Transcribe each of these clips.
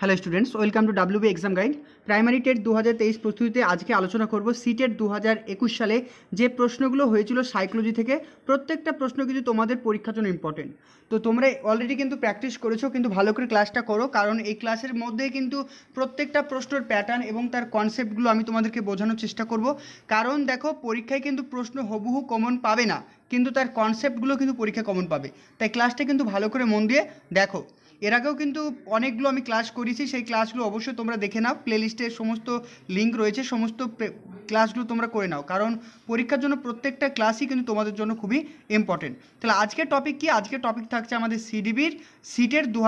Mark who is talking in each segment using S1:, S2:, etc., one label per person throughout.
S1: hello students welcome to W B exam guide primary TET দু প্রস্তুতিতে আজকে আলোচনা করব সিটেট দু সালে যে প্রশ্নগুলো হয়েছিল সাইকোলজি থেকে প্রত্যেকটা প্রশ্ন কিন্তু তোমাদের পরীক্ষার জন্য ইম্পর্টেন্ট তো তোমরা অলরেডি কিন্তু প্র্যাকটিস করেছো কিন্তু ভালো করে ক্লাসটা করো কারণ এই ক্লাসের মধ্যে কিন্তু প্রত্যেকটা প্রশ্নের প্যাটার্ন এবং তার কনসেপ্টগুলো আমি তোমাদেরকে বোঝানোর চেষ্টা করব কারণ দেখো পরীক্ষায় কিন্তু প্রশ্ন হবুহু কমন পাবে না কিন্তু তার কনসেপ্টগুলো কিন্তু পরীক্ষা কমন পাবে তাই ক্লাসটা কিন্তু ভালো করে মন দিয়ে দেখো এর আগেও কিন্তু অনেকগুলো আমি ক্লাস করেছি সেই ক্লাসগুলো অবশ্যই তোমরা দেখে নাও প্লেলিস্টের সমস্ত লিঙ্ক রয়েছে সমস্ত ক্লাসগুলো তোমরা করে নাও কারণ পরীক্ষার জন্য প্রত্যেকটা ক্লাসই কিন্তু তোমাদের জন্য খুবই ইম্পর্টেন্ট তাহলে আজকের টপিক কি আজকের টপিক থাকছে আমাদের সিডিবির সিটের দু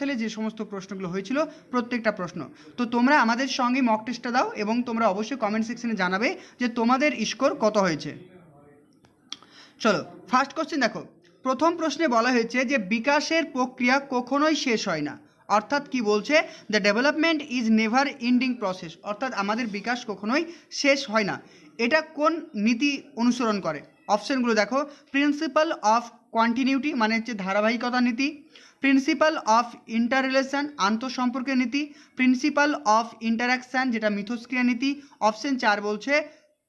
S1: সালে যে সমস্ত প্রশ্নগুলো হয়েছিল প্রত্যেকটা প্রশ্ন তো তোমরা আমাদের সঙ্গে মক টেস্টটা দাও এবং তোমরা অবশ্যই কমেন্ট সেকশনে জানাবে যে তোমাদের স্কোর কত হয়েছে চলো ফার্স্ট কোশ্চেন দেখো প্রথম প্রশ্নে বলা হয়েছে যে বিকাশের প্রক্রিয়া কখনোই শেষ হয় না অর্থাৎ কি বলছে the development is never ending process অর্থাৎ আমাদের বিকাশ কখনোই শেষ হয় না এটা কোন নীতি অনুসরণ করে অপশানগুলো দেখো প্রিন্সিপাল অফ কন্টিনিউটি মানে হচ্ছে ধারাবাহিকতা নীতি প্রিন্সিপাল অফ ইন্টাররিলেশন আন্তঃসম্পর্কের নীতি প্রিন্সিপাল অফ ইন্টারাকশান যেটা মিথস্ক্রিয়া নীতি অপশান চার বলছে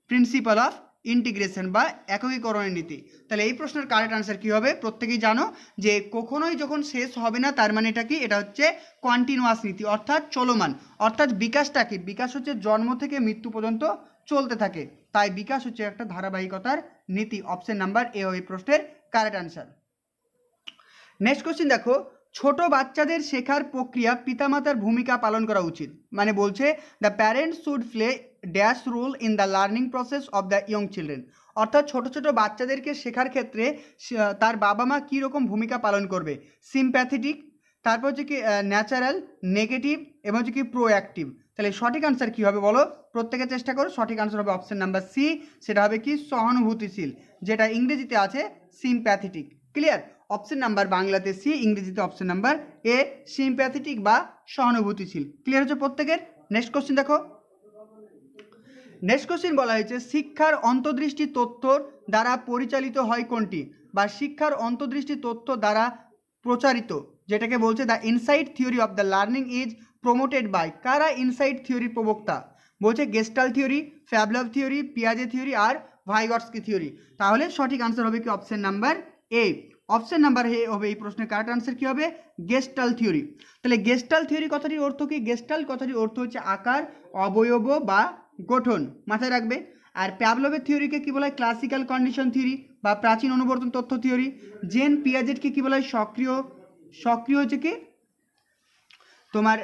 S1: প্রিন্সিপাল অফ ইন্টিগ্রেশন বা একীকরণের নীতি তাহলে এই প্রশ্নের কারেক্ট আনসার কী হবে প্রত্যেকেই জানো যে কখনোই যখন শেষ হবে না তার মানে এটা কি এটা হচ্ছে কন্টিনিউয়াস নীতি অর্থাৎ চলমান অর্থাৎ বিকাশটা কি বিকাশ হচ্ছে জন্ম থেকে মৃত্যু পর্যন্ত চলতে থাকে তাই বিকাশ হচ্ছে একটা ধারাবাহিকতার নীতি অপশন নাম্বার এ ওই প্রশ্নের কারেক্ট আনসার নেক্সট কোশ্চিন দেখো ছোট বাচ্চাদের শেখার প্রক্রিয়া পিতামাতার ভূমিকা পালন করা উচিত মানে বলছে the parents should play dash role in the learning process of the young children অর্থাৎ ছোট ছোট বাচ্চাদেরকে শেখার ক্ষেত্রে তার বাবা মা কীরকম ভূমিকা পালন করবে সিম্প্যাথেটিক তারপর হচ্ছে কি ন্যাচারাল নেগেটিভ এবং হচ্ছে কি প্রোঅ্যাক্টিভ তাহলে সঠিক আনসার কী হবে বলো প্রত্যেকে চেষ্টা করো সঠিক আনসার হবে অপশান নাম্বার সি সেটা হবে কি সহানুভূতিশীল যেটা ইংরেজিতে আছে সিম্প্যাথেটিক ক্লিয়ার অপশান নাম্বার বাংলাতে সি ইংরেজিতে অপশান নাম্বার এ সিম্প্যাথেটিক বা সহানুভূতিশীল ক্লিয়ার হচ্ছে প্রত্যেকের নেক্সট কোশ্চেন দেখো নেক্সট কোশ্চিন বলা হয়েছে শিক্ষার অন্তর্দৃষ্টি তথ্যর দ্বারা পরিচালিত হয় কোনটি বা শিক্ষার অন্তর্দৃষ্টি তথ্য দ্বারা প্রচারিত যেটাকে বলছে the insight theory of the learning is promoted by কারা ইনসাইট থিওরির প্রবক্তা বলছে গেস্টাল থিওরি ফ্যাবলভ থিওরি পিয়াজে থিওরি আর ভাইগটসকি থিওরি তাহলে সঠিক আনসার হবে কি option number A option number A হবে এই প্রশ্নের কারেক্ট আনসার কী হবে গেস্টাল থিওরি তাহলে গেস্টাল থিওরি কথাটির অর্থ কি গেস্টাল কথাটির অর্থ হচ্ছে আকার অবয়ব বা গঠন মাথায় রাখবে আর প্যাবলভের থিওরিকে কী বলা হয় ক্লাসিক্যাল কন্ডিশন থিওরি বা প্রাচীন অনুবর্তন তথ্য থিওরি জেন পিয়াজেটকে কী বলা হয় সক্রিয় সক্রিয় হচ্ছে কি তোমার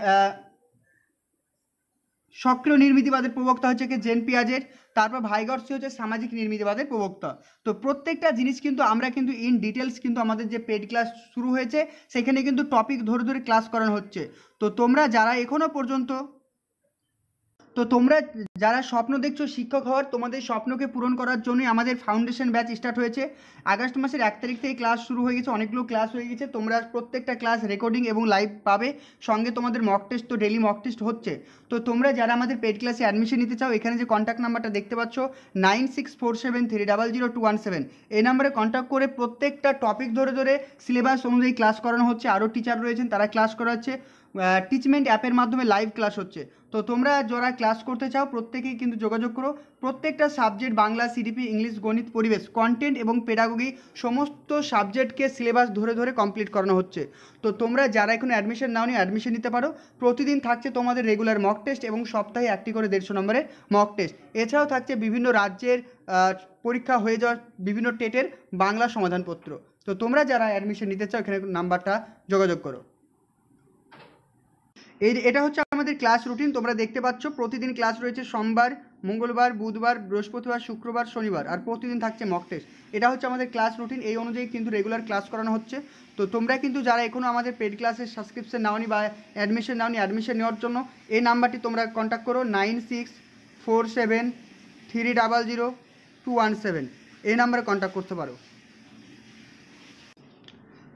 S1: সক্রিয় নির্মিতিবাদের প্রবক্তা হচ্ছে কি জেন পিয়াজের তারপর ভাইগর্সি হচ্ছে সামাজিক নির্মিতিবাদের প্রবক্তা তো প্রত্যেকটা জিনিস কিন্তু আমরা কিন্তু ইন ডিটেলস কিন্তু আমাদের যে পেড ক্লাস শুরু হয়েছে সেখানে কিন্তু টপিক ধরে ধরে ক্লাস করানো হচ্ছে তো তোমরা যারা এখনও পর্যন্ত তো তোমরা যারা স্বপ্ন দেখছো শিক্ষক হওয়ার তোমাদের স্বপ্নকে পূরণ করার জন্যই আমাদের ফাউন্ডেশন ব্যাচ স্টার্ট হয়েছে আগস্ট মাসের এক তারিখ থেকে ক্লাস শুরু হয়ে গেছে অনেকগুলো ক্লাস হয়ে গেছে তোমরা প্রত্যেকটা ক্লাস রেকর্ডিং এবং লাইভ পাবে সঙ্গে তোমাদের মক টেস্ট তো ডেলি মক টেস্ট হচ্ছে তো তোমরা যারা আমাদের পেড ক্লাসে অ্যাডমিশন নিতে চাও এখানে যে কন্ট্যাক্ট নাম্বারটা দেখতে পাচ্ছ nine six four seven three double zero two one seven এই নাম্বারে কন্ট্যাক্ট করে প্রত্যেকটা টপিক ধরে ধরে সিলেবাস অনুযায়ী ক্লাস করানো হচ্ছে আরও টিচার রয়েছেন তারা ক্লাস করাচ্ছে টিচমেন্ট অ্যাপের মাধ্যমে লাইভ ক্লাস হচ্ছে তো তোমরা যারা ক্লাস করতে চাও প্রত্যেকেই কিন্তু যোগাযোগ করো প্রত্যেকটা সাবজেক্ট বাংলা সিডিপি ইংলিশ গণিত পরিবেশ কন্টেন্ট এবং পেডাগোগি সমস্ত সাবজেক্টকে সিলেবাস ধরে ধরে কমপ্লিট করানো হচ্ছে তো তোমরা যারা এখন অ্যাডমিশন নাও নি অ্যাডমিশন নিতে পারো প্রতিদিন থাকছে তোমাদের রেগুলার মক টেস্ট এবং সপ্তাহে একটি করে দেড়শো নম্বরে মক টেস্ট এছাড়াও থাকছে বিভিন্ন রাজ্যের পরীক্ষা হয়ে যাওয়ার বিভিন্ন টেটের বাংলা সমাধানপত্র তো তোমরা যারা অ্যাডমিশন নিতে চাও এখানে নাম্বারটা যোগাযোগ করো এই এটা হচ্ছে আমাদের ক্লাস রুটিন তোমরা দেখতে পাচ্ছ প্রতিদিন ক্লাস রয়েছে সোমবার মঙ্গলবার বুধবার বৃহস্পতিবার শুক্রবার শনিবার আর প্রতিদিন থাকছে মক টেস্ট এটা হচ্ছে আমাদের ক্লাস রুটিন এই অনুযায়ী কিন্তু রেগুলার ক্লাস করানো হচ্ছে তো তোমরা কিন্তু যারা এখনও আমাদের পেড ক্লাসের সাবস্ক্রিপশন নাওনি বা অ্যাডমিশন নাওনি অ্যাডমিশন নেওয়ার জন্য এই নাম্বারটি তোমরা কন্ট্যাক্ট করো nine six four seven three double zero two one seven এই নাম্বারে কন্ট্যাক্ট করতে পারো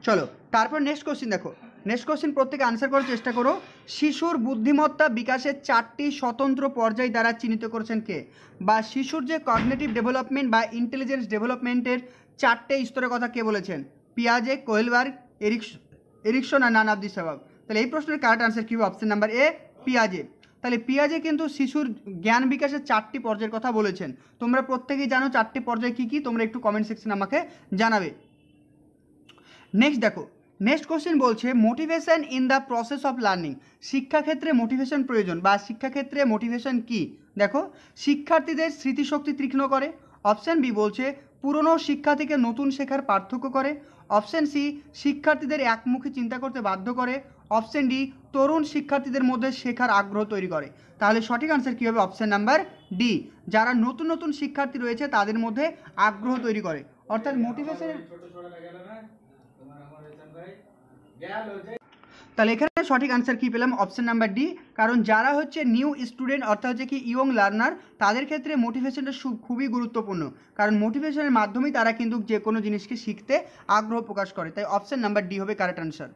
S1: চলো তারপর নেক্সট কোশ্চিন দেখো নেক্সট কোশ্চেন প্রত্যেকে আনসার করার চেষ্টা করো শিশুর বুদ্ধিমত্তা বিকাশের চারটি স্বতন্ত্র পর্যায় দ্বারা চিহ্নিত করেছেন কে বা শিশুর যে কগনেটিভ ডেভেলপমেন্ট বা ইন্টেলিজেন্স ডেভেলপমেন্টের চারটে স্তরের কথা কে বলেছেন পিয়াজে কোহেলবার্গ এরিক্স এরিকসন আর নান আব্দি সাহাব তাহলে এই প্রশ্নের কারেক্ট আনসার কী হবে অপশান নাম্বার এ পিয়াজে তাহলে পিয়াজে কিন্তু শিশুর জ্ঞান বিকাশের চারটি পর্যায়ের কথা বলেছেন তোমরা প্রত্যেকেই জানো চারটি পর্যায় কী কী তোমরা একটু কমেন্ট সেকশন আমাকে জানাবে নেক্সট দেখো নেক্সট কোশ্চেন বলছে motivation in the process of learning শিক্ষাক্ষেত্রে মোটিভেশান প্রয়োজন বা শিক্ষাক্ষেত্রে মোটিভেশন কি দেখো শিক্ষার্থীদের স্মৃতিশক্তি তীক্ষ্ণ করে অপশান বি বলছে পুরনো শিক্ষা থেকে নতুন শেখার পার্থক্য করে অপশান সি শিক্ষার্থীদের একমুখী চিন্তা করতে বাধ্য করে অপশান ডি তরুণ শিক্ষার্থীদের মধ্যে শেখার আগ্রহ তৈরি করে তাহলে সঠিক আনসার কী হবে অপশান নাম্বার ডি যারা নতুন নতুন শিক্ষার্থী রয়েছে তাদের মধ্যে আগ্রহ তৈরি করে অর্থাৎ মোটিভেশনের তাহলে এখানে সঠিক আনসার কি পেলাম অপশন নাম্বার ডি কারণ যারা হচ্ছে নিউ স্টুডেন্ট অর্থাৎ হচ্ছে কি ইয়ং লার্নার তাদের ক্ষেত্রে মোটিভেশনটা খুবই গুরুত্বপূর্ণ কারণ মোটিভেশনের মাধ্যমেই তারা কিন্তু যে কোনো জিনিসকে শিখতে আগ্রহ প্রকাশ করে তাই অপশন নাম্বার ডি হবে কারেক্ট আনসার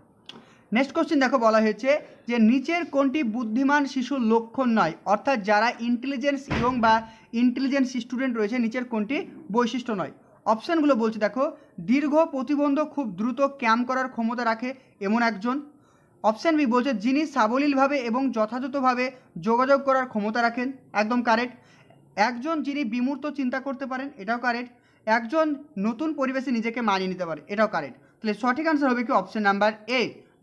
S1: নেক্সট কোশ্চেন দেখো বলা হয়েছে যে নিচের কোনটি বুদ্ধিমান শিশুর লক্ষণ নয় অর্থাৎ যারা ইন্টেলিজেন্স ইয়ং বা ইন্টেলিজেন্স স্টুডেন্ট রয়েছে নিচের কোনটি বৈশিষ্ট্য নয় অপশানগুলো বলছি দেখো দীর্ঘ প্রতিবন্ধক খুব দ্রুত ক্যাম্প করার ক্ষমতা রাখে এমন একজন অপশান বি বলছে যিনি সাবলীলভাবে এবং যথাযথভাবে যোগাযোগ করার ক্ষমতা রাখেন একদম কারেক্ট একজন যিনি বিমূর্ত চিন্তা করতে পারেন এটাও কারেক্ট একজন নতুন পরিবেশে নিজেকে মানিয়ে নিতে পারে এটাও কারেক্ট তাহলে সঠিক আনসার হবে কি অপশান নাম্বার এ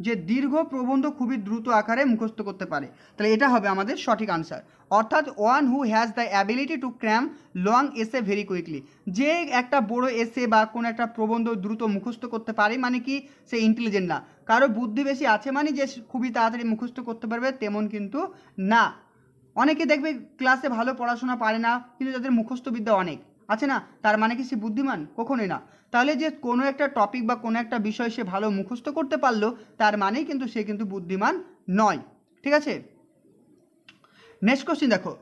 S1: যে দীর্ঘ প্রবন্ধ খুবই দ্রুত আকারে মুখস্থ করতে পারে তাহলে এটা হবে আমাদের সঠিক আনসার অর্থাৎ one who has the ability to cram long essay very quickly যে একটা বড় এসে বা কোনো একটা প্রবন্ধ দ্রুত মুখস্থ করতে পারে মানে কি সে ইন্টেলিজেন্ট না কারো বুদ্ধি বেশি আছে মানে যে খুবই তাড়াতাড়ি মুখস্থ করতে পারবে তেমন কিন্তু না অনেকে দেখবে ক্লাসে ভালো পড়াশোনা পারে না কিন্তু তাদের মুখস্থবিদ্যা অনেক আছে না তার মানে কি সে বুদ্ধিমান কখনোই না তাহলে যে কোনো একটা টপিক বা কোনো একটা বিষয় সে ভালো মুখস্থ করতে পারলো তার মানেই কিন্তু সে কিন্তু বুদ্ধিমান নয় ঠিক আছে নেক্সট কোশ্চিন দেখো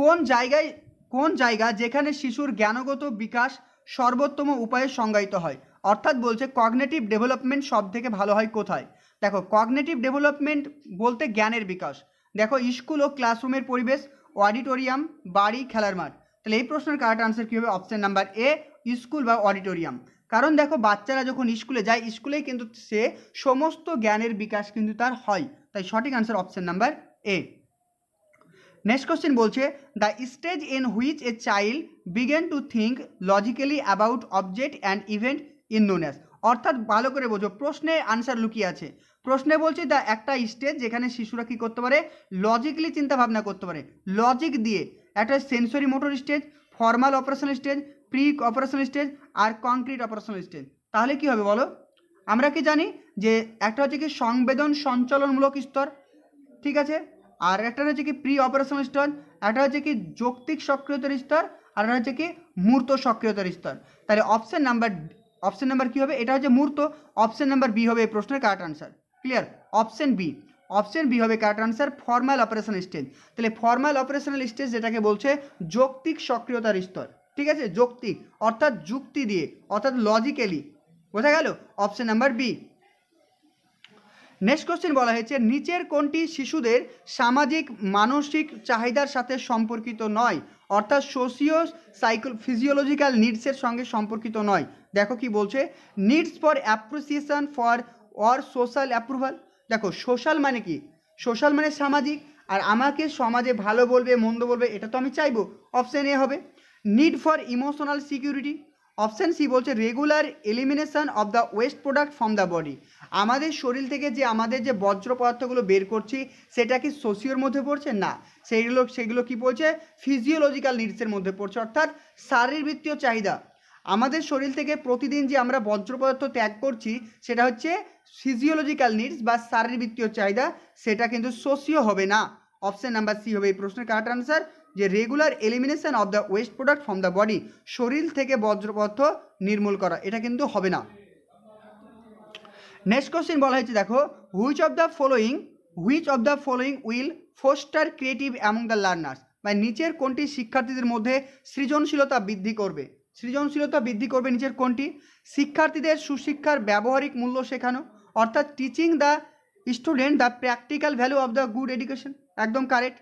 S1: কোন জায়গায় কোন জায়গা যেখানে শিশুর জ্ঞানগত বিকাশ সর্বোত্তম উপায়ে সংজ্ঞায়িত হয় অর্থাৎ বলছে কগনেটিভ ডেভেলপমেন্ট সব থেকে ভালো হয় কোথায় দেখো কগনেটিভ ডেভেলপমেন্ট বলতে জ্ঞানের বিকাশ দেখো স্কুল ও ক্লাসরুমের পরিবেশ অডিটোরিয়াম বাড়ি খেলার মাঠ তাহলে এই প্রশ্নের কারেক্ট আনসার কী হবে অপশান নাম্বার এ স্কুল বা অডিটোরিয়াম কারণ দেখো বাচ্চারা যখন স্কুলে যায় স্কুলেই কিন্তু সে সমস্ত জ্ঞানের বিকাশ কিন্তু তার হয় তাই সঠিক answer option number A next question বলছে the stage in which a child begin to think logically about object and event in নোনেস অর্থাৎ ভালো করে বোঝো প্রশ্নে আনসার লুকিয়ে আছে প্রশ্নে বলছে দ্য একটা স্টেজ যেখানে শিশুরা কী করতে পারে লজিক্যালি চিন্তাভাবনা করতে পারে লজিক দিয়ে একটা sensory motor stage formal operational stage pre operational stage আর কংক্রিট অপারেশনাল স্টেজ তাহলে কি হবে বলো আমরা কি জানি যে একটা হচ্ছে কি সংবেদন সঞ্চালনমূলক স্তর ঠিক আছে আর একটা হচ্ছে কি প্রি অপারেশনাল স্তর একটা হচ্ছে কি যৌক্তিক সক্রিয়তার স্তর আর একটা হচ্ছে কি মূর্ত সক্রিয়তার স্তর তাহলে অপশান নাম্বার অপশান নাম্বার কী হবে এটা হচ্ছে মূর্ত অপশান নাম্বার বি হবে এই প্রশ্নের correct answer clear option B option B হবে correct answer formal operation stage তাহলে ফর্মাল অপারেশনাল স্টেজ যেটাকে বলছে যৌক্তিক সক্রিয়তার স্তর ঠিক আছে যৌক্তিক অর্থাৎ যুক্তি দিয়ে অর্থাৎ লজিক্যালি বোঝা গেল option number B next question বলা হয়েছে নিচের কোনটি শিশুদের সামাজিক মানসিক চাহিদার সাথে সম্পর্কিত নয় অর্থাৎ সোশিও সাইকো ফিজিওলজিক্যাল নিডসের সঙ্গে সম্পর্কিত নয় দেখো কি বলছে needs for appreciation for or social approval দেখো সোশ্যাল মানে কি সোশ্যাল মানে সামাজিক আর আমাকে সমাজে ভালো বলবে মন্দ বলবে এটা তো আমি চাইবো অপশান এ হবে need for emotional security option C বলছে regular elimination of the waste product from the body আমাদের শরীর থেকে যে আমাদের যে বজ্র পদার্থগুলো বের করছি সেটা কি সোশিওর মধ্যে পড়ছে না সেইগুলো সেগুলো কি বলছে ফিজিওলজিক্যাল নিডসের মধ্যে পড়ছে অর্থাৎ শারীরবৃত্তীয় চাহিদা আমাদের শরীর থেকে প্রতিদিন যে আমরা বজ্র পদার্থ ত্যাগ করছি সেটা হচ্ছে ফিজিওলজিক্যাল নিডস বা শারীরবৃত্তীয় চাহিদা সেটা কিন্তু সোশিও হবে না অপশন নাম্বার সি হবে এই প্রশ্নের কারেক্ট আনসার যে regular elimination of the waste product from the body শরীর থেকে বজ্রপথ নির্মূল করা এটা কিন্তু হবে না নেক্সট কোশ্চেন বলা হয়েছে দেখো which of the following which of the following will foster creative among the learners বা নিচের কোনটি শিক্ষার্থীদের মধ্যে সৃজনশীলতা বৃদ্ধি করবে সৃজনশীলতা বৃদ্ধি করবে নিচের কোনটি শিক্ষার্থীদের সুশিক্ষার ব্যবহারিক মূল্য শেখানো অর্থাৎ teaching the student the practical value of the good education একদম কারেক্ট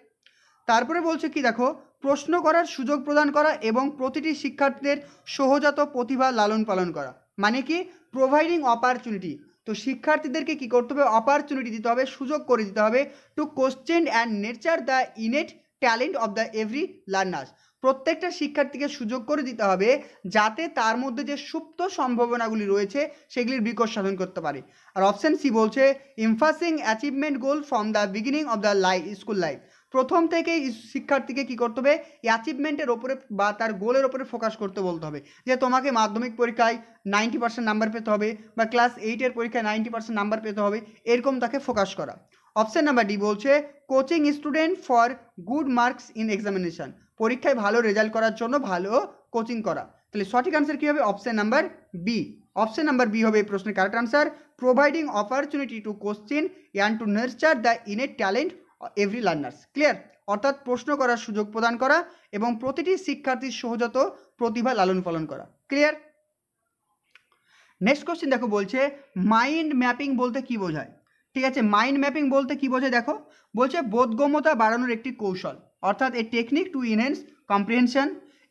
S1: তারপরে বলছে কি দেখো প্রশ্ন করার সুযোগ প্রদান করা এবং প্রতিটি শিক্ষার্থীদের সহজাত প্রতিভা লালন পালন করা মানে কি প্রোভাইডিং অপরচুনিটি তো শিক্ষার্থীদেরকে কি করতে হবে অপরচুনিটি দিতে হবে সুযোগ করে দিতে হবে to question and nature the innate talent of the every learners প্রত্যেকটা শিক্ষার্থীকে সুযোগ করে দিতে হবে যাতে তার মধ্যে যে সুপ্ত সম্ভাবনাগুলি রয়েছে সেগুলির বিকশ সাধন করতে পারে আর অপশন সি বলছে emphasising achievement goal from the beginning of the life school life প্রথম থেকেই শিক্ষার্থীকে কি করতে হবে এই অ্যাচিভমেন্টের ওপরে বা তার গোলের ওপরে ফোকাস করতে বলতে হবে যে তোমাকে মাধ্যমিক পরীক্ষায় নাইনটি পার্সেন্ট নাম্বার পেতে হবে বা ক্লাস এইটের পরীক্ষায় নাইনটি পার্সেন্ট নাম্বার পেতে হবে এরকম তাকে ফোকাস করা অপশান নাম্বার ডি বলছে coaching student for good marks in examination পরীক্ষায় ভালো রেজাল্ট করার জন্য ভালো কোচিং করা তাহলে সঠিক আনসার কী হবে option number B option number B হবে এই প্রশ্নের correct answer providing opportunity to question and to nurture the a talent every learners clear অর্থাৎ প্রশ্ন করার সুযোগ প্রদান করা এবং প্রতিটি শিক্ষার্থীর সহজাত প্রতিভা লালন পালন করা ক্লিয়ার নেক্সট কোশ্চেন দেখো বলছে মাইন্ড ম্যাপিং বলতে কি বোঝায় ঠিক আছে মাইন্ড ম্যাপিং বলতে কি বোঝায় দেখো বলছে বোধগম্যতা বাড়ানোর একটি কৌশল অর্থাৎ a technique to enhance comprehension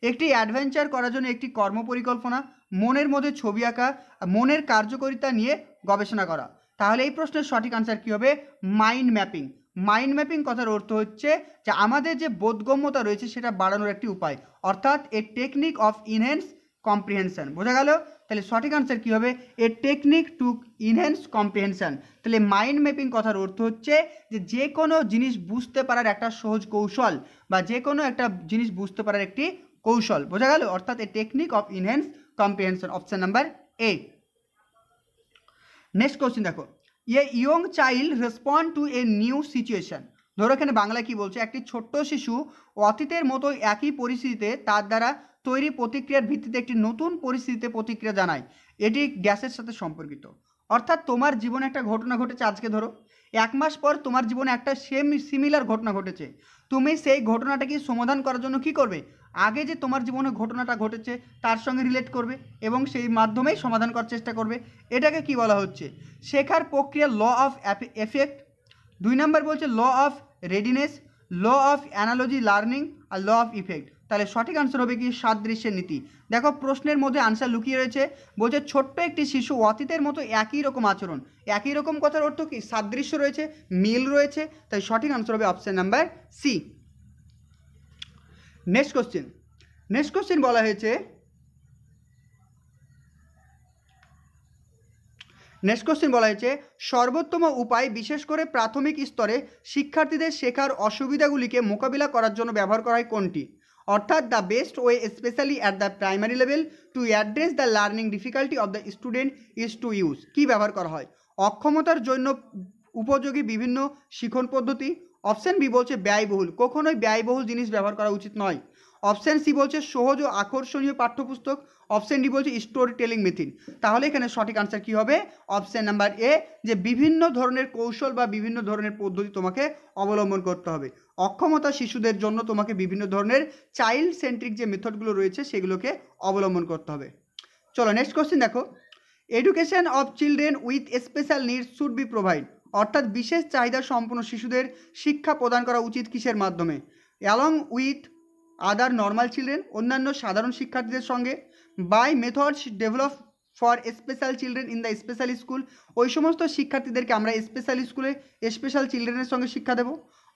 S1: একটি অ্যাডভেঞ্চার করার জন্য একটি কর্ম পরিকল্পনা মনের মধ্যে ছবি আঁকা মনের কার্যকারিতা নিয়ে গবেষণা করা তাহলে এই প্রশ্নের সঠিক আনসার কী হবে মাইন্ড ম্যাপিং মাইন্ড ম্যাপিং কথার অর্থ হচ্ছে যে আমাদের যে বোধগম্যতা রয়েছে সেটা বাড়ানোর একটি উপায় অর্থাৎ a technique of enhance comprehension বোঝা গেল তাহলে সঠিক আনসার কী হবে a technique to enhance comprehension তাহলে মাইন্ড ম্যাপিং কথার অর্থ হচ্ছে যে যে কোনো জিনিস বুঝতে পারার একটা সহজ কৌশল বা যে কোনো একটা জিনিস বুঝতে পারার একটি কৌশল বোঝা গেল অর্থাৎ a technique of enhance comprehension option number A next question দেখো a young child respond to a new situation ধরো এখানে বাংলা কি বলছে একটি ছোট্ট শিশু অতীতের মতো একই পরিস্থিতিতে তার দ্বারা তৈরি প্রতিক্রিয়ার ভিত্তিতে একটি নতুন পরিস্থিতিতে প্রতিক্রিয়া জানায় এটি গ্যাসের সাথে সম্পর্কিত অর্থাৎ তোমার জীবনে একটা ঘটনা ঘটেছে আজকে ধরো এক মাস পর তোমার জীবনে একটা সেম সিমিলার ঘটনা ঘটেছে তুমি সেই ঘটনাটাকে সমাধান করার জন্য কি করবে আগে যে তোমার জীবনে ঘটনাটা ঘটেছে তার সঙ্গে রিলেট করবে এবং সেই মাধ্যমেই সমাধান করার চেষ্টা করবে এটাকে কি বলা হচ্ছে শেখার প্রক্রিয়া ল অফ এফেক্ট দুই নম্বর বলছে law of readiness law of analogy learning আর ল অফ ইফেক্ট তাহলে সঠিক আনসার হবে কি সাদৃশ্যের নীতি দেখো প্রশ্নের মধ্যে আনসার লুকিয়ে রয়েছে বলছে ছোট্ট একটি শিশু অতীতের মতো একই রকম আচরণ একই রকম কথার অর্থ কি সাদৃশ্য রয়েছে মিল রয়েছে তাই সঠিক আনসার হবে option number C next question next question বলা হয়েছে নেক্সট কোশ্চেন বলা হয়েছে সর্বোত্তম উপায় বিশেষ করে প্রাথমিক স্তরে শিক্ষার্থীদের শেখার অসুবিধাগুলিকে মোকাবিলা করার জন্য ব্যবহার করা হয় কোনটি অর্থাৎ the best way specially at the primary level to address the learning difficulty of the student is to use কী ব্যবহার করা হয় অক্ষমতার জন্য উপযোগী বিভিন্ন শিখন পদ্ধতি অপশান বি বলছে ব্যয়বহুল কখনোই ব্যয়বহুল জিনিস ব্যবহার করা উচিত নয় অপশান সি বলছে সহজ ও আকর্ষণীয় পাঠ্যপুস্তক অপশান ডি বলছে স্টোরি টেলিং মেথিন তাহলে এখানে সঠিক আনসার কী হবে অপশান নাম্বার এ যে বিভিন্ন ধরনের কৌশল বা বিভিন্ন ধরনের পদ্ধতি তোমাকে অবলম্বন করতে হবে অক্ষমতা শিশুদের জন্য তোমাকে বিভিন্ন ধরনের চাইল্ড সেন্ট্রিক যে মেথডগুলো রয়েছে সেগুলোকে অবলম্বন করতে হবে চলো নেক্সট কোশ্চেন দেখো education of children with special needs should be provide অর্থাৎ বিশেষ চাহিদা সম্পন্ন শিশুদের শিক্ষা প্রদান করা উচিত কিসের মাধ্যমে along with other normal children অন্যান্য সাধারণ শিক্ষার্থীদের সঙ্গে by methods develop for special children in the special school ওই সমস্ত শিক্ষার্থীদেরকে আমরা স্পেশাল স্কুলে স্পেশাল চিলড্রেনের সঙ্গে শিক্ষা দেবো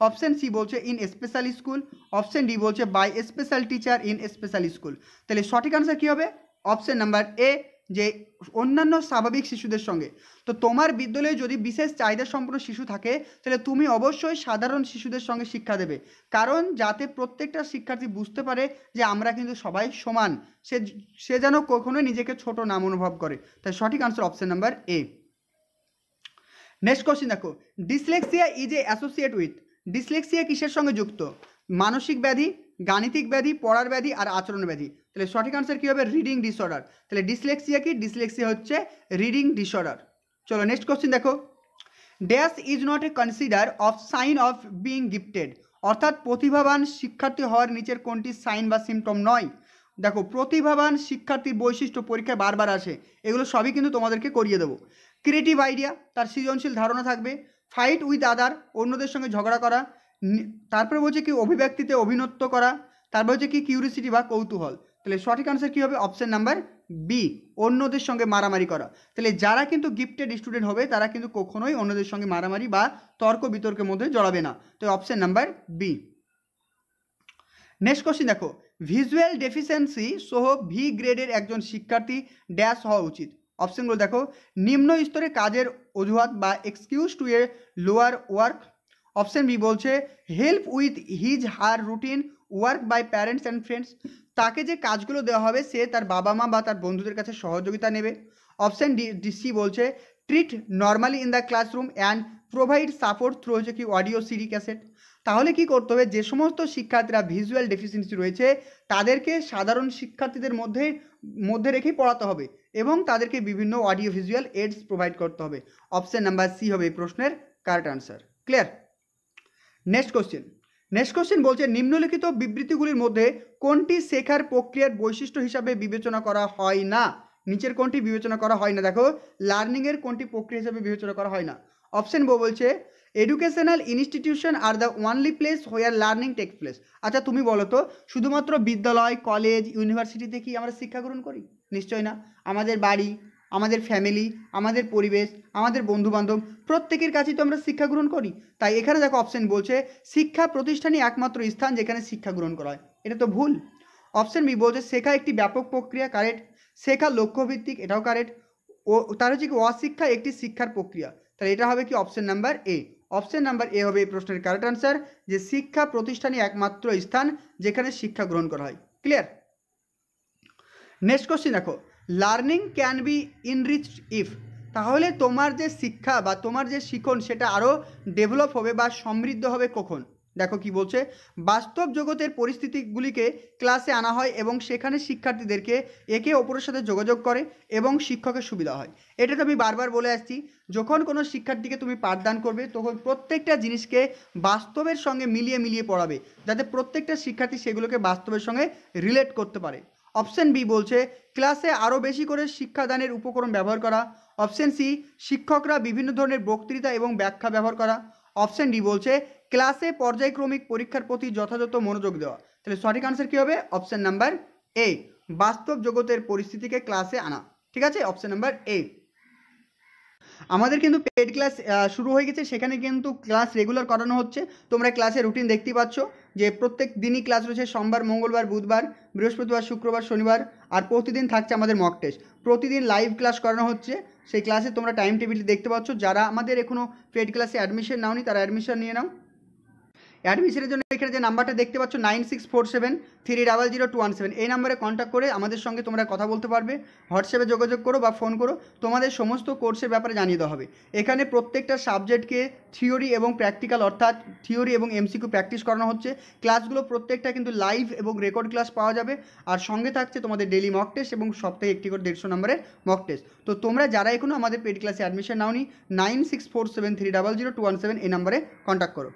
S1: অপশান সি বলছে in special school option D বলছে by special teacher in special school তাহলে সঠিক আনসার কী হবে অপশান নাম্বার এ যে অন্যান্য স্বাভাবিক শিশুদের সঙ্গে তো তোমার বিদ্যালয়ে যদি বিশেষ চাহিদা সম্পন্ন শিশু থাকে তাহলে তুমি অবশ্যই সাধারণ শিশুদের সঙ্গে শিক্ষা দেবে কারণ যাতে প্রত্যেকটা শিক্ষার্থী বুঝতে পারে যে আমরা কিন্তু সবাই সমান সে সে যেন কখনোই নিজেকে ছোট নাম অনুভব করে তাই সঠিক answer option number A next question দেখো dyslexia is a associate with dyslexia কিসের সঙ্গে যুক্ত মানসিক ব্যাধি গাণিতিক ব্যাধি পড়ার ব্যাধি আর আচরণ ব্যাধি তাহলে সঠিক আনসার কী হবে রিডিং ডিসঅর্ডার তাহলে ডিসলেক্সিয়া কি ডিসলেক্সিয়া হচ্ছে রিডিং ডিসঅর্ডার চলো নেক্সট কোশ্চিন দেখো dash is not a consider of sign of being gifted অর্থাৎ প্রতিভাবান শিক্ষার্থী হওয়ার নিচের কোনটি সাইন বা সিমটম নয় দেখো প্রতিভাবান শিক্ষার্থীর বৈশিষ্ট্য পরীক্ষায় বারবার আসে এগুলো সবই কিন্তু তোমাদেরকে করিয়ে দেবো ক্রিয়েটিভ আইডিয়া তার সৃজনশীল ধারণা থাকবে ফাইট উইথ আদার অন্যদের সঙ্গে ঝগড়া করা তারপরে বলছে কি অভিব্যক্তিতে অভিনত্ব করা তারপর হচ্ছে কি কিউরিসিটি বা কৌতূহল তাহলে সঠিক আনসার কী হবে অপশান নাম্বার বি অন্যদের সঙ্গে মারামারি করা তাহলে যারা কিন্তু গিফটেড স্টুডেন্ট হবে তারা কিন্তু কখনোই অন্যদের সঙ্গে মারামারি বা তর্ক বিতর্কের মধ্যে জড়াবে না তো option number B next question দেখো ভিজুয়াল ডেফিসিয়েন্সি সহ ভি গ্রেডের একজন শিক্ষার্থী ড্যাশ হওয়া উচিত অপশনগুলো দেখো নিম্ন স্তরে কাজের অজুহাত বা excuse to a lower work option B বলছে help with his her routine work by parents and friends তাকে যে কাজগুলো দেওয়া হবে সে তার বাবা মা বা তার বন্ধুদের কাছে সহযোগিতা নেবে অপশান ডি সি বলছে treat normally in the classroom and provide support through হচ্ছে কি অডিও সিডি ক্যাসেট তাহলে কি করতে হবে যে সমস্ত শিক্ষার্থীরা ভিজুয়াল ডেফিসিয়েন্সি রয়েছে তাদেরকে সাধারণ শিক্ষার্থীদের মধ্যে মধ্যে রেখেই পড়াতে হবে এবং তাদেরকে বিভিন্ন অডিও ভিজুয়াল এডস প্রোভাইড করতে হবে অপশান নাম্বার সি হবে এই প্রশ্নের correct answer clear next question next question বলছে নিম্নলিখিত বিবৃতিগুলির মধ্যে কোনটি শেখার প্রক্রিয়ার বৈশিষ্ট্য হিসাবে বিবেচনা করা হয় না নিচের কোনটি বিবেচনা করা হয় না দেখো লার্নিংয়ের কোনটি প্রক্রিয়া হিসাবে বিবেচনা করা হয় না অপশন বো বলছে educational institution are the only place where learning take place আচ্ছা তুমি বলো তো শুধুমাত্র বিদ্যালয় কলেজ ইউনিভার্সিটিতে কি আমরা শিক্ষা গ্রহণ করি নিশ্চয় না আমাদের বাড়ি আমাদের ফ্যামিলি আমাদের পরিবেশ আমাদের বন্ধুবান্ধব প্রত্যেকের কাছেই তো আমরা শিক্ষা গ্রহণ করি তাই এখানে দেখো অপশন বলছে শিক্ষা প্রতিষ্ঠানই একমাত্র স্থান যেখানে শিক্ষা গ্রহণ করা হয় এটা তো ভুল অপশন বি বলছে শেখা একটি ব্যাপক প্রক্রিয়া কারেক্ট শেখা লক্ষ্যভিত্তিক এটাও কারেক্ট ও তার হচ্ছে কি অশিক্ষা একটি শিক্ষার প্রক্রিয়া তাহলে এটা হবে কি option number A option number A হবে এই প্রশ্নের কারেক্ট আনসার যে শিক্ষা প্রতিষ্ঠানই একমাত্র স্থান যেখানে শিক্ষা গ্রহণ করা হয় ক্লিয়ার নেক্সট কোশ্চিন দেখো learning can be enrich if তাহলে তোমার যে শিক্ষা বা তোমার যে শিখন সেটা আরও ডেভেলপ হবে বা সমৃদ্ধ হবে কখন দেখো কি বলছে বাস্তব জগতের পরিস্থিতিগুলিকে ক্লাসে আনা হয় এবং সেখানে শিক্ষার্থীদেরকে একে অপরের সাথে যোগাযোগ করে এবং শিক্ষকের সুবিধা হয় এটা তো আমি বারবার বলে আসছি যখন কোনো শিক্ষার্থীকে তুমি পাঠদান করবে তখন প্রত্যেকটা জিনিসকে বাস্তবের সঙ্গে মিলিয়ে মিলিয়ে পড়াবে যাতে প্রত্যেকটা শিক্ষার্থী সেগুলোকে বাস্তবের সঙ্গে রিলেট করতে পারে অপশন বি বলছে ক্লাসে আরও বেশি করে শিক্ষাদানের উপকরণ ব্যবহার করা অপশন সি শিক্ষকরা বিভিন্ন ধরনের বক্তৃতা এবং ব্যাখ্যা ব্যবহার করা অপশন ডি বলছে ক্লাসে পর্যায়ক্রমিক পরীক্ষার প্রতি যথাযথ মনোযোগ দেওয়া তাহলে সঠিক আনসার কী হবে অপশন নাম্বার এ বাস্তব জগতের পরিস্থিতিকে ক্লাসে আনা ঠিক আছে অপশন নাম্বার এ আমাদের কিন্তু পেড ক্লাস শুরু হয়ে গেছে সেখানে কিন্তু ক্লাস রেগুলার করানো হচ্ছে তোমরা ক্লাসের রুটিন দেখতেই পাচ্ছ যে প্রত্যেক দিনই ক্লাস রয়েছে সোমবার মঙ্গলবার বুধবার বৃহস্পতিবার শুক্রবার শনিবার আর প্রতিদিন থাকছে আমাদের মক টেস্ট প্রতিদিন লাইভ ক্লাস করানো হচ্ছে সেই ক্লাসে তোমরা টাইম টেবিল দেখতে পাচ্ছ যারা আমাদের এখনও পেড ক্লাসে অ্যাডমিশন নাওনি তারা অ্যাডমিশন নিয়ে নাও অ্যাডমিশনের জন্য এখানে যে নাম্বারটা দেখতে পাচ্ছ nine six four seven three double zero two one seven এই নাম্বারে কন্ট্যাক্ট করে আমাদের সঙ্গে তোমরা কথা বলতে পারবে হোয়াটসঅ্যাপে যোগাযোগ করো বা ফোন করো তোমাদের সমস্ত কোর্সের ব্যাপারে জানিয়ে দেওয়া হবে এখানে প্রত্যেকটা সাবজেক্টকে থিওরি এবং প্র্যাকটিক্যাল অর্থাৎ থিওরি এবং এমসিকিউ প্র্যাকটিস করানো হচ্ছে ক্লাসগুলো প্রত্যেকটা কিন্তু লাইভ এবং রেকর্ড ক্লাস পাওয়া যাবে আর সঙ্গে থাকছে তোমাদের ডেলি মক টেস্ট এবং সপ্তাহে একটি করে দেড়শো নম্বরের মক টেস্ট তো তোমরা যারা এখনও আমাদের পেড ক্লাসে অ্যাডমিশন নাওনি nine six four seven three double zero two one seven এই নাম্বারে কন্ট্যাক্ট করো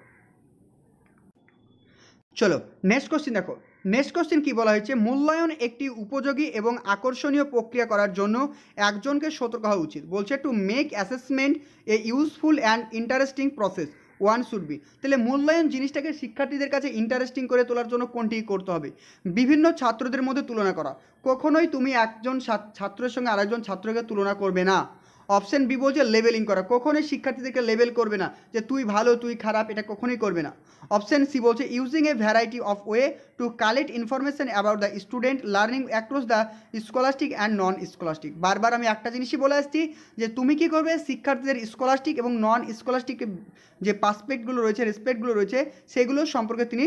S1: চলো নেক্সট কোশ্চিন দেখো নেক্সট কোশ্চেন কী বলা হয়েছে মূল্যায়ন একটি উপযোগী এবং আকর্ষণীয় প্রক্রিয়া করার জন্য একজনকে সতর্ক হওয়া উচিত বলছে to make assessment a useful and interesting process one should be তাহলে মূল্যায়ন জিনিসটাকে শিক্ষার্থীদের কাছে ইন্টারেস্টিং করে তোলার জন্য কোনটি করতে হবে বিভিন্ন ছাত্রদের মধ্যে তুলনা করা কখনোই তুমি একজন ছাত্রের সঙ্গে আরেকজন ছাত্রকে তুলনা করবে না অপশন বি বলছে লেভেলিং করা কখনোই শিক্ষার্থীদেরকে লেভেল করবে না যে তুই ভালো তুই খারাপ এটা কখনোই করবে না অপশন সি বলছে using a variety of way to collect information about the student learning across the scholastic and non scholastic বারবার আমি একটা জিনিসই বলে আসছি যে তুমি কি করবে শিক্ষার্থীদের স্কলাস্টিক এবং নন স্কলাস্টিক যে পাসপেক্টগুলো রয়েছে রেসপেক্টগুলো রয়েছে সেগুলো সম্পর্কে তিনি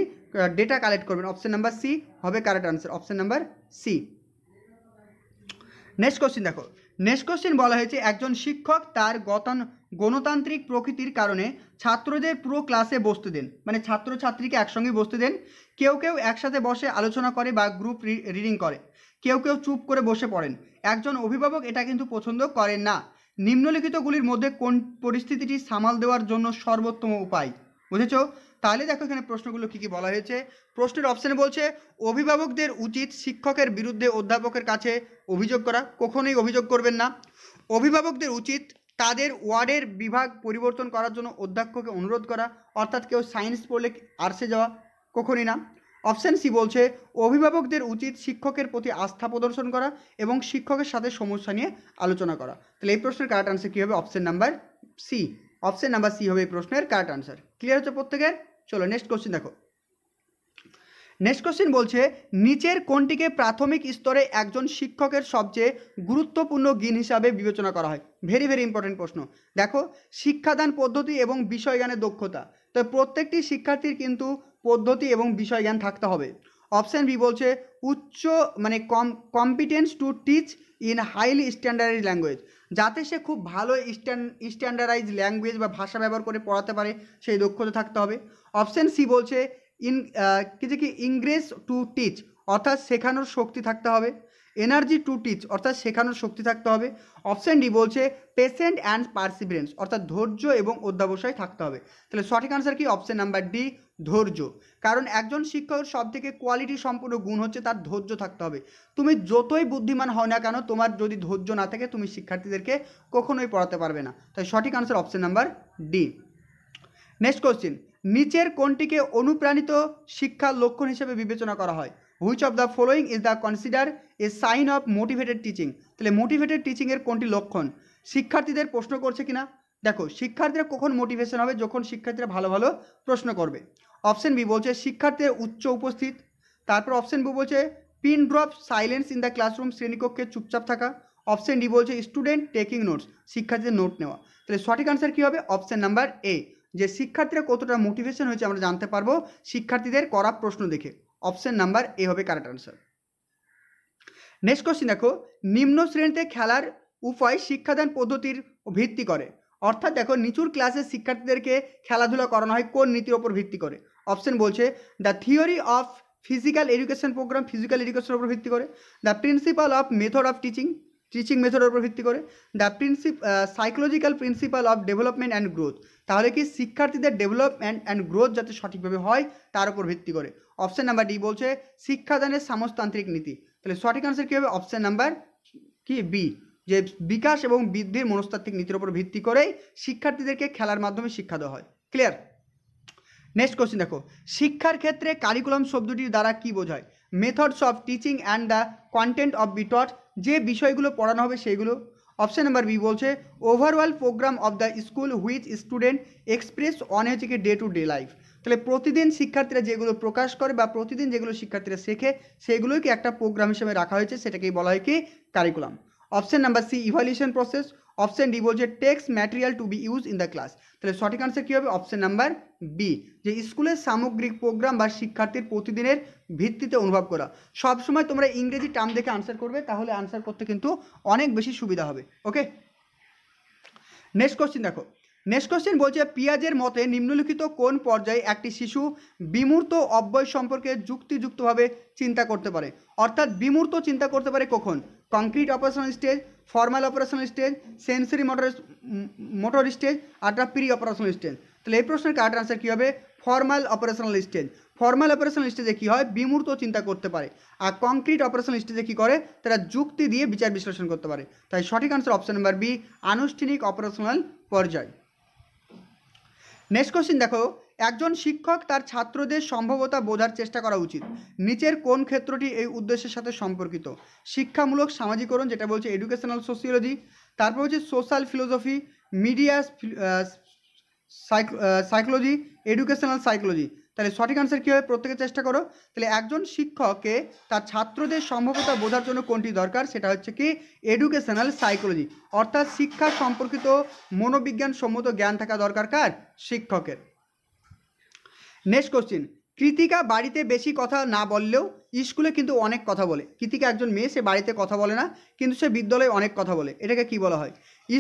S1: ডেটা কালেক্ট করবেন অপশান নাম্বার সি হবে correct answer option number C next question দেখো নেক্সট কোশ্চেন বলা হয়েছে একজন শিক্ষক তার গতান গণতান্ত্রিক প্রকৃতির কারণে ছাত্রদের পুরো ক্লাসে বসতে দেন মানে ছাত্র ছাত্রীকে একসঙ্গে বসতে দেন কেউ কেউ একসাথে বসে আলোচনা করে বা গ্রুপ রিডিং করে কেউ কেউ চুপ করে বসে পড়েন একজন অভিভাবক এটা কিন্তু পছন্দ করেন না নিম্নলিখিতগুলির মধ্যে কোন পরিস্থিতিটি সামাল দেওয়ার জন্য সর্বোত্তম উপায় বুঝেছো তাহলে দেখো এখানে প্রশ্নগুলো কী কী বলা হয়েছে প্রশ্নের অপশানে বলছে অভিভাবকদের উচিত শিক্ষকের বিরুদ্ধে অধ্যাপকের কাছে অভিযোগ করা কখনোই অভিযোগ করবেন না অভিভাবকদের উচিত তাদের ওয়ার্ডের বিভাগ পরিবর্তন করার জন্য অধ্যক্ষকে অনুরোধ করা অর্থাৎ কেউ সায়েন্স পড়লে আর্সে যাওয়া কখনই না অপশান সি বলছে অভিভাবকদের উচিত শিক্ষকের প্রতি আস্থা প্রদর্শন করা এবং শিক্ষকের সাথে সমস্যা নিয়ে আলোচনা করা তাহলে এই প্রশ্নের কারেক্ট আনসার কী হবে option number C option number C হবে এই প্রশ্নের কারেক্ট আনসার ক্লিয়ার হচ্ছে প্রত্যেকের চলো নেক্সট কোশ্চেন দেখো নেক্সট কোশ্চেন বলছে নিচের কোনটিকে প্রাথমিক স্তরে একজন শিক্ষকের সবচেয়ে গুরুত্বপূর্ণ গিন হিসাবে বিবেচনা করা হয় ভেরি ভেরি ইম্পর্টেন্ট প্রশ্ন দেখো শিক্ষাদান পদ্ধতি এবং জ্ঞানের দক্ষতা তো প্রত্যেকটি শিক্ষার্থীর কিন্তু পদ্ধতি এবং বিষয়জ্ঞান থাকতে হবে অপশান বি বলছে উচ্চ মানে কম competence to teach in highly standard language যাতে সে খুব ভালো স্ট্যান্ডার্ডাইজ ল্যাঙ্গুয়েজ বা ভাষা ব্যবহার করে পড়াতে পারে সেই দক্ষতা থাকতে হবে অপশান সি বলছে ইন কিছু কি ইংরেজ টু টিচ অর্থাৎ শেখানোর শক্তি থাকতে হবে এনার্জি টু টিচ অর্থাৎ শেখানোর শক্তি থাকতে হবে অপশান ডি বলছে পেশেন্ট অ্যান্ড পার্সিভিরেন্স অর্থাৎ ধৈর্য এবং অধ্যাবসায় থাকতে হবে তাহলে সঠিক আনসার কি অপশান নাম্বার ডি ধৈর্য কারণ একজন শিক্ষকের সব থেকে কোয়ালিটি সম্পূর্ণ গুণ হচ্ছে তার ধৈর্য থাকতে হবে তুমি যতই বুদ্ধিমান হও না কেন তোমার যদি ধৈর্য না থাকে তুমি শিক্ষার্থীদেরকে কখনোই পড়াতে পারবে না তাই সঠিক answer option number D next question নিচের কোনটিকে অনুপ্রাণিত শিক্ষার লক্ষণ হিসেবে বিবেচনা করা হয় which of the following is the consider a sign of motivated teaching তাহলে মোটিভেটেড টিচিংয়ের কোনটি লক্ষণ শিক্ষার্থীদের প্রশ্ন করছে কিনা দেখো শিক্ষার্থীরা কখন মোটিভেশন হবে যখন শিক্ষার্থীরা ভালো ভালো প্রশ্ন করবে অপশন বি বলছে শিক্ষার্থীর উচ্চ উপস্থিত তারপর অপশন বি বলছে pin drop silence in the classroom শ্রেণীকক্ষে চুপচাপ থাকা অপশন ডি বলছে স্টুডেন্ট টেকিং নোটস শিক্ষার্থীদের নোট নেওয়া তাহলে সঠিক আনসার কী হবে অপশন নাম্বার এ যে শিক্ষার্থীরা কতটা মোটিভেশন হয়েছে আমরা জানতে পারবো শিক্ষার্থীদের করা প্রশ্ন দেখে অপশন নাম্বার এ হবে কারেক্ট আনসার নেক্সট কোশ্চিন দেখো নিম্ন শ্রেণীতে খেলার উপায় শিক্ষাদান পদ্ধতির ভিত্তি করে অর্থাৎ দেখো নিচুর ক্লাসে শিক্ষার্থীদেরকে খেলাধুলা করানো হয় কোন নীতির ওপর ভিত্তি করে অপশন বলছে the theory of physical education programme physical এডুকেশনের উপর ভিত্তি করে the principle of method of teaching teaching মেথডের উপর ভিত্তি করে the principle psychological principle of development and growth তাহলে কি শিক্ষার্থীদের ডেভেলপমেন্ট অ্যান্ড গ্রোথ যাতে সঠিকভাবে হয় তার উপর ভিত্তি করে অপশান নাম্বার ডি বলছে শিক্ষাদানের সামস্তান্ত্রিক নীতি তাহলে সঠিক আনসার কী হবে অপশান নাম্বার কি বি যে বিকাশ এবং বৃদ্ধির মনস্তাত্ত্বিক নীতির উপর ভিত্তি করেই শিক্ষার্থীদেরকে খেলার মাধ্যমে শিক্ষা দেওয়া হয় ক্লিয়ার নেক্সট কোশ্চেন দেখো শিক্ষার ক্ষেত্রে কারিকুলাম শব্দটির দ্বারা কি বোঝায় methods of teaching and the content of be taught যে বিষয়গুলো পড়ানো হবে সেগুলো অপশান নাম্বার বি বলছে overall programme of the school which student express on হচ্ছে কি ডে টু ডে লাইফ তাহলে প্রতিদিন শিক্ষার্থীরা যেগুলো প্রকাশ করে বা প্রতিদিন যেগুলো শিক্ষার্থীরা শেখে সেগুলোই কি একটা প্রোগ্রাম হিসেবে রাখা হয়েছে সেটাকেই বলা হয় কি curriculum option number C evaluation process option D বলছে text material to be use in the class তাহলে সঠিক আনসার কী হবে অপশান নাম্বার বি যে স্কুলের সামগ্রিক প্রোগ্রাম বা শিক্ষার্থীর প্রতিদিনের ভিত্তিতে অনুভব করা সবসময় তোমরা ইংরেজি টার্ম দেখে আনসার করবে তাহলে আনসার করতে কিন্তু অনেক বেশি সুবিধা হবে ওকে নেক্সট কোশ্চিন দেখো নেক্সট কোশ্চেন বলছে পিয়াজের মতে নিম্নলিখিত কোন পর্যায়ে একটি শিশু বিমূর্ত অব্যয় সম্পর্কে যুক্তিযুক্তভাবে চিন্তা করতে পারে অর্থাৎ বিমূর্ত চিন্তা করতে পারে কখন concrete operation stage formal operation stage sensory motor motor stage আরটা প্রি অপারেশন স্টেজ তাহলে এই প্রশ্নের কারেক্ট আনসার কী হবে formal operational stage formal operational স্টেজে কী হয় বিমূর্ত চিন্তা করতে পারে আর কংক্রিট অপারেশনাল স্টেজে কী করে তারা যুক্তি দিয়ে বিচার বিশ্লেষণ করতে পারে তাই সঠিক আনসার অপশন নাম্বার বি আনুষ্ঠানিক অপারেশনাল পর্যায় নেক্সট কোশ্চিন দেখো একজন শিক্ষক তার ছাত্রদের সম্ভবতা বোঝার চেষ্টা করা উচিত নিচের কোন ক্ষেত্রটি এই উদ্দেশ্যের সাথে সম্পর্কিত শিক্ষামূলক সামাজিকরণ যেটা বলছে এডুকেশনাল সোসিওলজি তারপর হচ্ছে social philosophy media psychology educational psychology তাহলে সঠিক আনসার কী হবে প্রত্যেকে চেষ্টা করো তাহলে একজন শিক্ষককে তার ছাত্রদের সম্ভবতা বোঝার জন্য কোনটি দরকার সেটা হচ্ছে কি এডুকেশনাল সাইকোলজি অর্থাৎ শিক্ষা সম্পর্কিত মনোবিজ্ঞান সম্মত জ্ঞান থাকা দরকার কার শিক্ষকের নেক্সট কোশ্চেন কৃতিকা বাড়িতে বেশি কথা না বললেও স্কুলে কিন্তু অনেক কথা বলে কৃতিকা একজন মেয়ে সে বাড়িতে কথা বলে না কিন্তু সে বিদ্যালয়ে অনেক কথা বলে এটাকে কি বলা হয়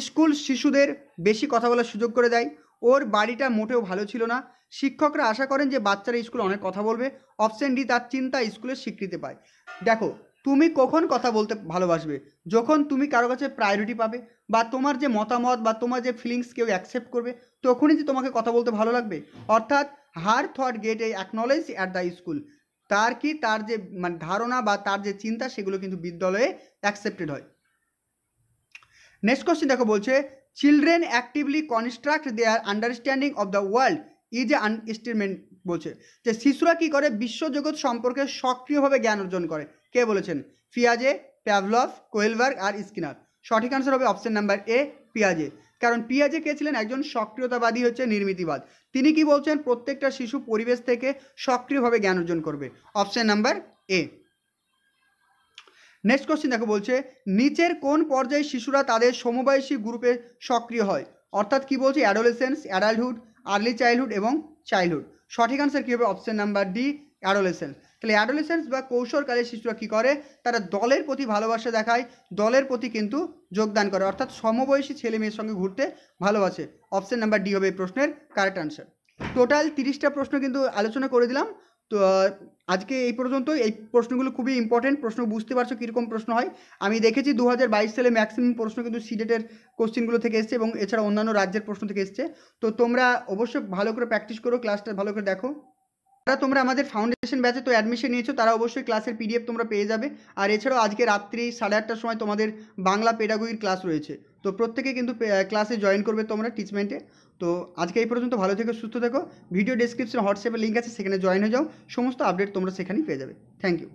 S1: স্কুল শিশুদের বেশি কথা বলার সুযোগ করে দেয় ওর বাড়িটা মোটেও ভালো ছিল না শিক্ষকরা আশা করেন যে বাচ্চারা স্কুলে অনেক কথা বলবে অপশন ডি তার চিন্তা স্কুলের স্বীকৃতি পায় দেখো তুমি কখন কথা বলতে ভালোবাসবে যখন তুমি কারো কাছে প্রায়োরিটি পাবে বা তোমার যে মতামত বা তোমার যে ফিলিংস কেউ অ্যাকসেপ্ট করবে তখনই যে তোমাকে কথা বলতে ভালো লাগবে অর্থাৎ her thought get a acknowledge at the school তার কি তার যে মানে ধারণা বা তার যে চিন্তা সেগুলো কিন্তু বিদ্যালয়ে অ্যাকসেপ্টেড হয় নেক্সট কোশ্চেন দেখো বলছে children actively construct their understanding of the world is a statement বলছে যে শিশুরা কি করে বিশ্বজগৎ সম্পর্কে সক্রিয়ভাবে জ্ঞান অর্জন করে কে বলেছেন পিয়াজে প্যাভলভ কোয়েলবার্গ আর স্কিনার সঠিক আনসার হবে অপশন নাম্বার এ পিয়াজে কারণ পিয়াজে কে ছিলেন একজন সক্রিয়তাবাদী হচ্ছে নির্মিতিবাদ তিনি কি বলছেন প্রত্যেকটা শিশু পরিবেশ থেকে সক্রিয়ভাবে জ্ঞান অর্জন করবে option number A next question দেখো বলছে নিচের কোন পর্যায়ে শিশুরা তাদের সমবয়সী গ্রুপে সক্রিয় হয় অর্থাৎ কি বলছে অ্যাডোলেসেন্স অ্যাডাল্টহুড আর্লি চাইল্ডহুড এবং চাইল্ডহুড সঠিক আনসার কী হবে অপশন নাম্বার ডি অ্যাডোলেসেন্স তাহলে অ্যাডোলেসেন্স বা কৌশলকালে শিশুরা কী করে তারা দলের প্রতি ভালোবাসা দেখায় দলের প্রতি কিন্তু যোগদান করে অর্থাৎ সমবয়সী ছেলে মেয়ের সঙ্গে ঘুরতে ভালোবাসে অপশান নাম্বার ডি হবে এই প্রশ্নের কারেক্ট অ্যান্সার টোটাল তিরিশটা প্রশ্ন কিন্তু আলোচনা করে দিলাম তো আজকে এই পর্যন্ত এই প্রশ্নগুলো খুবই ইম্পর্টেন্ট প্রশ্ন বুঝতে পারছো কীরকম প্রশ্ন হয় আমি দেখেছি দু হাজার সালে ম্যাক্সিমাম প্রশ্ন কিন্তু সিডেটের কোশ্চেনগুলো থেকে এসছে এবং এছাড়া অন্যান্য রাজ্যের প্রশ্ন থেকে এসছে তো তোমরা অবশ্যই ভালো করে প্র্যাকটিস করো ক্লাসটা ভালো করে দেখো যারা তোমরা আমাদের ফাউন্ডেশন ব্যাচে তো অ্যাডমিশন নিয়েছো তারা অবশ্যই ক্লাসের পিডিএফ তোমরা পেয়ে যাবে আর এছাড়াও আজকে রাত্রি সাড়ে আটটার সময় তোমাদের বাংলা পেডাগোগির ক্লাস রয়েছে তো প্রত্যেকে কিন্তু ক্লাসে জয়েন করবে তোমরা টিচমেন্টে তো আজকে এই পর্যন্ত ভালো থেকো সুস্থ থেকো ভিডিও ডিসক্রিপশন হোয়াটসঅ্যাপে লিঙ্ক আছে সেখানে জয়েন হয়ে যাও সমস্ত আপডেট তোমরা সেখানেই পেয়ে যাবে থ্যাংক ইউ